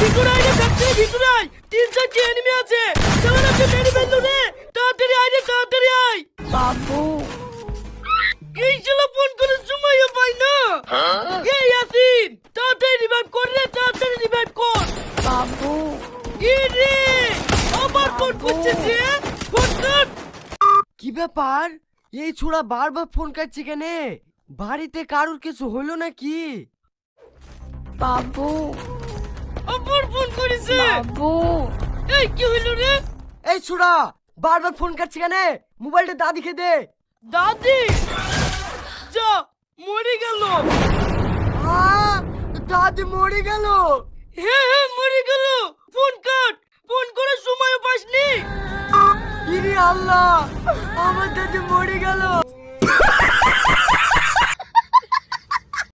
ভিতরে আইরে ফ্যাক্টরি ভিতরে আই তিন চারটি এনিমি আছে কেমন আছে মেরে ফেললো রে তাড়াতাড়ি আইরে তাড়াতাড়ি আই বাবু এই ছেলে ফোন করে সময় পাই না এই আসিন তাড়াতাড়ি রিভাইভ কর রে তাড়াতাড়ি রিভাইভ কর বাবু কি রে আবার ফোন করছে যে ফোন কাট কি ব্যাপার এই ছোড়া বারবার ফোন কাটছে কেন বাড়িতে কারুর কিছু হলো নাকি বাবু আবার ফোন করেছে বাবু এই কি হইল রে এই ছোড়া বারবার ফোন করছে কেন মোবাইলটা দাদি খেয়ে দে দাদি যা মরে গেল দাদি মরে গেল হ্যাঁ হ্যাঁ মরে গেল ফোন কাট ফোন করে সময় পাসনি ইরে আল্লাহ আমার দাদি মরে গেল